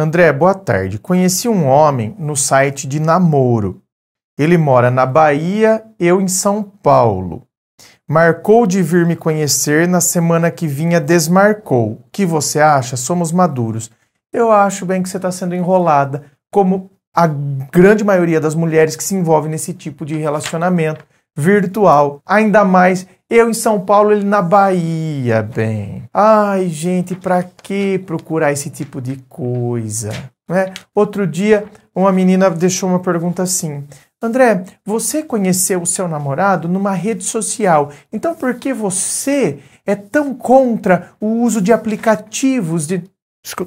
André, boa tarde. Conheci um homem no site de namoro. Ele mora na Bahia, eu em São Paulo. Marcou de vir me conhecer, na semana que vinha desmarcou. O que você acha? Somos maduros. Eu acho bem que você está sendo enrolada, como a grande maioria das mulheres que se envolvem nesse tipo de relacionamento virtual. Ainda mais eu em São Paulo, ele na Bahia, bem. Ai, gente, para que procurar esse tipo de coisa? Né? Outro dia, uma menina deixou uma pergunta assim: André, você conheceu o seu namorado numa rede social, então por que você é tão contra o uso de aplicativos de.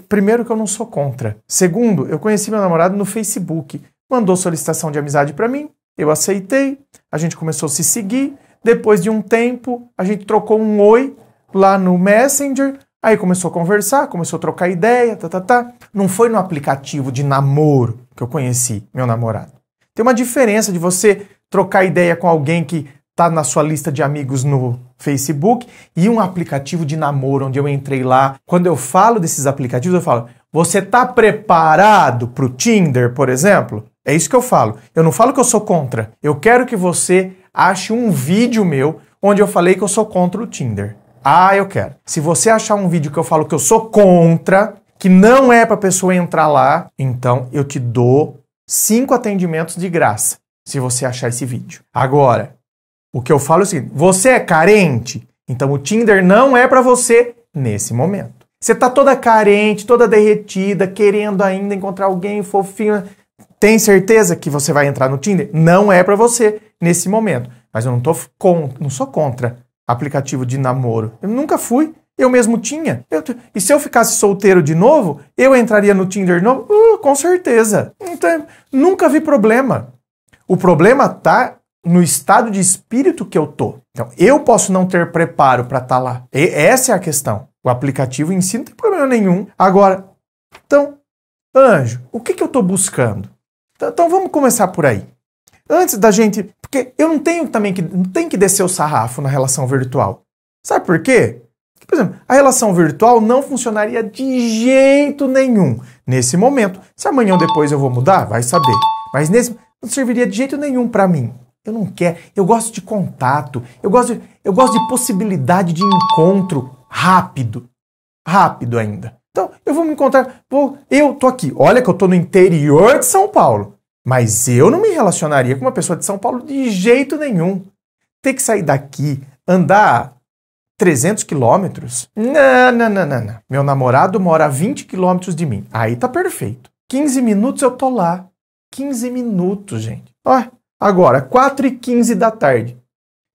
Primeiro, que eu não sou contra. Segundo, eu conheci meu namorado no Facebook. Mandou solicitação de amizade para mim, eu aceitei, a gente começou a se seguir. Depois de um tempo, a gente trocou um oi lá no Messenger. Aí começou a conversar, começou a trocar ideia, tá, tá, tá. Não foi no aplicativo de namoro que eu conheci meu namorado. Tem uma diferença de você trocar ideia com alguém que tá na sua lista de amigos no Facebook e um aplicativo de namoro onde eu entrei lá. Quando eu falo desses aplicativos, eu falo: "Você tá preparado pro Tinder, por exemplo?" É isso que eu falo. Eu não falo que eu sou contra. Eu quero que você ache um vídeo meu onde eu falei que eu sou contra o Tinder. Ah, eu quero. Se você achar um vídeo que eu falo que eu sou contra, que não é para pessoa entrar lá, então eu te dou cinco atendimentos de graça se você achar esse vídeo. Agora, o que eu falo é o seguinte: você é carente? Então o Tinder não é para você nesse momento. Você tá toda carente, toda derretida, querendo ainda encontrar alguém fofinho. Tem certeza que você vai entrar no Tinder? Não é para você nesse momento. Mas eu não, tô com, não sou contra aplicativo de namoro. Eu nunca fui, eu mesmo tinha. Eu, e se eu ficasse solteiro de novo, eu entraria no Tinder de novo? Uh, com certeza. Então, nunca vi problema. O problema tá no estado de espírito que eu tô. Então, eu posso não ter preparo para estar tá lá. E essa é a questão. O aplicativo em si não tem problema nenhum. Agora, então, anjo, o que, que eu estou buscando? Então, então vamos começar por aí. Antes da gente. Porque eu não tenho também que. Não tem que descer o sarrafo na relação virtual. Sabe por quê? Por exemplo, a relação virtual não funcionaria de jeito nenhum nesse momento. Se amanhã ou depois eu vou mudar, vai saber. Mas nesse não serviria de jeito nenhum para mim. Eu não quero. Eu gosto de contato. Eu gosto de, eu gosto de possibilidade de encontro rápido. Rápido ainda. Então, eu vou me encontrar. Vou, eu tô aqui. Olha que eu tô no interior de São Paulo. Mas eu não me relacionaria com uma pessoa de São Paulo de jeito nenhum. Ter que sair daqui, andar 300 quilômetros? Não, não, não, não, não. Meu namorado mora a 20 quilômetros de mim. Aí tá perfeito. 15 minutos eu tô lá. 15 minutos, gente. Ó, agora, 4 e 15 da tarde.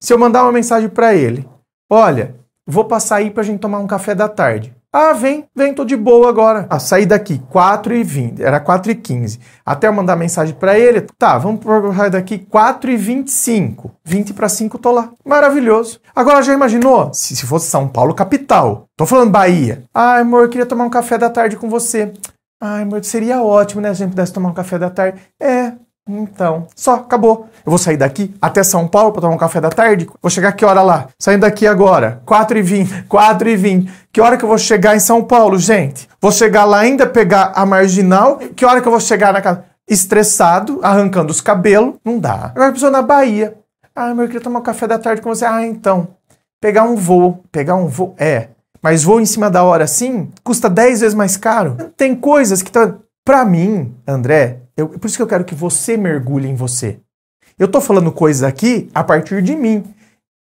Se eu mandar uma mensagem para ele, olha, vou passar aí pra gente tomar um café da tarde. Ah, vem, vem, tô de boa agora. Ah, saí daqui, 4 e 20, era 4 e 15. Até eu mandar mensagem para ele, tá, vamos pro daqui, 4 e 25. 20 para 5 tô lá. Maravilhoso. Agora já imaginou? Se, se fosse São Paulo, capital. Tô falando Bahia. Ai, amor, eu queria tomar um café da tarde com você. Ai, amor, seria ótimo, né, se a gente pudesse tomar um café da tarde. É, então, só, acabou. Eu vou sair daqui até São Paulo para tomar um café da tarde. Vou chegar que hora lá? Saindo daqui agora. 4 e 20 4 e 20 Que hora que eu vou chegar em São Paulo, gente? Vou chegar lá ainda pegar a marginal. Que hora que eu vou chegar na casa? Estressado, arrancando os cabelos. Não dá. Agora a pessoa na Bahia. Ah, eu queria tomar um café da tarde com você. Ah, então. Pegar um voo. Pegar um voo. É. Mas voo em cima da hora, sim, custa 10 vezes mais caro. Tem coisas que estão. Tá... Para mim, André, eu, por isso que eu quero que você mergulhe em você. Eu estou falando coisas aqui a partir de mim.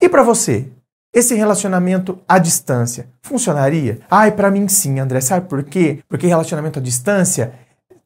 E para você? Esse relacionamento à distância funcionaria? Ai, para mim sim, André. Sabe por quê? Porque relacionamento à distância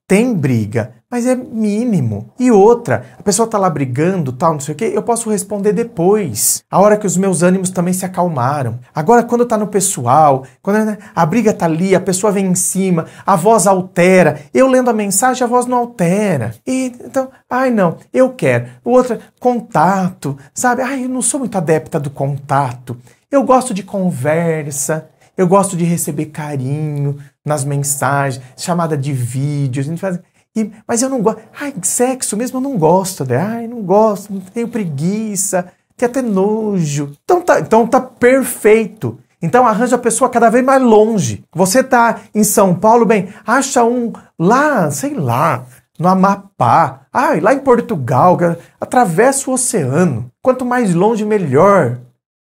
tem briga, mas é mínimo. E outra, a pessoa tá lá brigando, tal, não sei o quê, eu posso responder depois, a hora que os meus ânimos também se acalmaram. Agora, quando tá no pessoal, quando né, a briga tá ali, a pessoa vem em cima, a voz altera, eu lendo a mensagem, a voz não altera. E, então, ai não, eu quero. Outra, contato, sabe? Ai, eu não sou muito adepta do contato. Eu gosto de conversa, eu gosto de receber carinho nas mensagens, chamada de vídeos a gente faz e, mas eu não gosto. Ai, sexo mesmo eu não gosto, né? Ai, não gosto, não tenho preguiça, tenho até nojo. Então tá, então tá perfeito. Então arranja a pessoa cada vez mais longe. Você tá em São Paulo, bem, acha um lá, sei lá, no Amapá. Ai, lá em Portugal, atravessa o oceano. Quanto mais longe, melhor.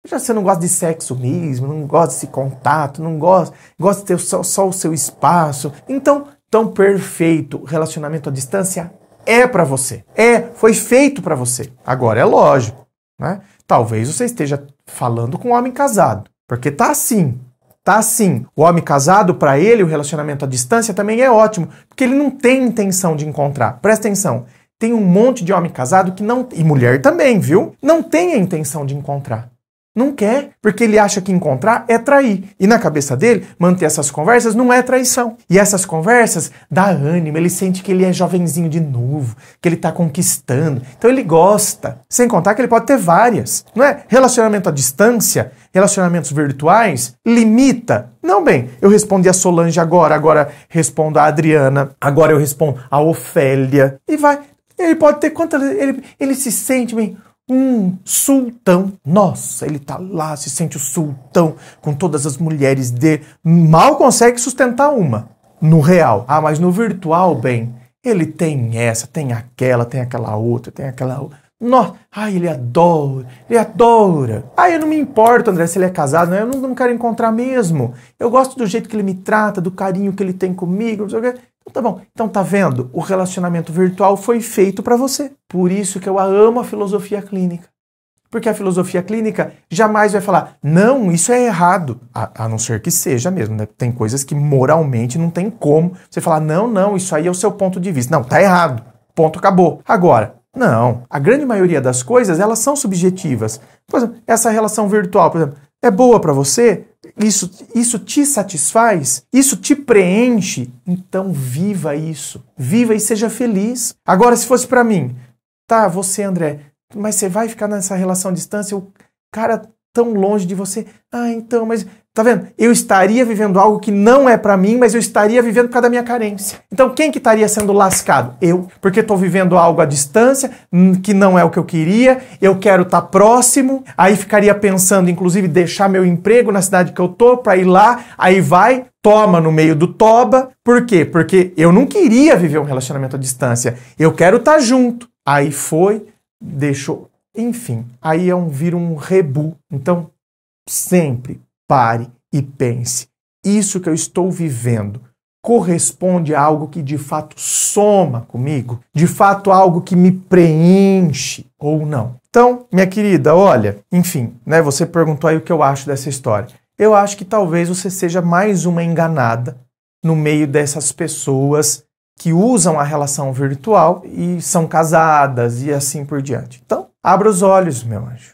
Já você não gosta de sexo mesmo, não gosta desse contato, não gosta, gosta de ter só, só o seu espaço. Então, tão perfeito, relacionamento à distância é para você. É, foi feito para você. Agora é lógico, né? Talvez você esteja falando com um homem casado, porque tá assim. Tá assim. O homem casado, para ele, o relacionamento à distância também é ótimo, porque ele não tem intenção de encontrar. Presta atenção. Tem um monte de homem casado que não e mulher também, viu? Não tem a intenção de encontrar. Não quer, porque ele acha que encontrar é trair. E na cabeça dele, manter essas conversas não é traição. E essas conversas dá ânimo, ele sente que ele é jovenzinho de novo, que ele está conquistando. Então ele gosta. Sem contar que ele pode ter várias, não é? Relacionamento à distância, relacionamentos virtuais, limita. Não bem, eu respondi a Solange agora, agora respondo a Adriana, agora eu respondo a Ofélia. E vai. Ele pode ter quantas. Ele, ele se sente bem um sultão. Nossa, ele tá lá, se sente o sultão com todas as mulheres de mal consegue sustentar uma no real. Ah, mas no virtual, bem, ele tem essa, tem aquela, tem aquela outra, tem aquela Nossa, ai, ele adora, ele adora. Ah, eu não me importo, André, se ele é casado, né? eu não, não quero encontrar mesmo. Eu gosto do jeito que ele me trata, do carinho que ele tem comigo, não sei o então tá bom. Então tá vendo? O relacionamento virtual foi feito para você. Por isso que eu amo a filosofia clínica. Porque a filosofia clínica jamais vai falar, não, isso é errado. A, a não ser que seja mesmo, né? Tem coisas que moralmente não tem como você falar, não, não, isso aí é o seu ponto de vista. Não, tá errado. Ponto, acabou. Agora, não. A grande maioria das coisas, elas são subjetivas. Por exemplo, essa relação virtual, por exemplo, é boa para você? isso, isso te satisfaz? Isso te preenche? Então viva isso. Viva e seja feliz. Agora, se fosse para mim, tá, você, André, mas você vai ficar nessa relação à distância? O cara tão longe de você. Ah, então, mas Tá vendo? Eu estaria vivendo algo que não é para mim, mas eu estaria vivendo por causa da minha carência. Então quem que estaria sendo lascado? Eu, porque estou vivendo algo à distância, que não é o que eu queria, eu quero estar tá próximo, aí ficaria pensando inclusive deixar meu emprego na cidade que eu tô para ir lá, aí vai, toma no meio do toba. Por quê? Porque eu não queria viver um relacionamento à distância. Eu quero estar tá junto. Aí foi, deixou, enfim, aí é um vira um rebu. Então, sempre pare e pense. Isso que eu estou vivendo corresponde a algo que de fato soma comigo? De fato, algo que me preenche ou não? Então, minha querida, olha, enfim, né, você perguntou aí o que eu acho dessa história. Eu acho que talvez você seja mais uma enganada no meio dessas pessoas que usam a relação virtual e são casadas e assim por diante. Então, abra os olhos, meu anjo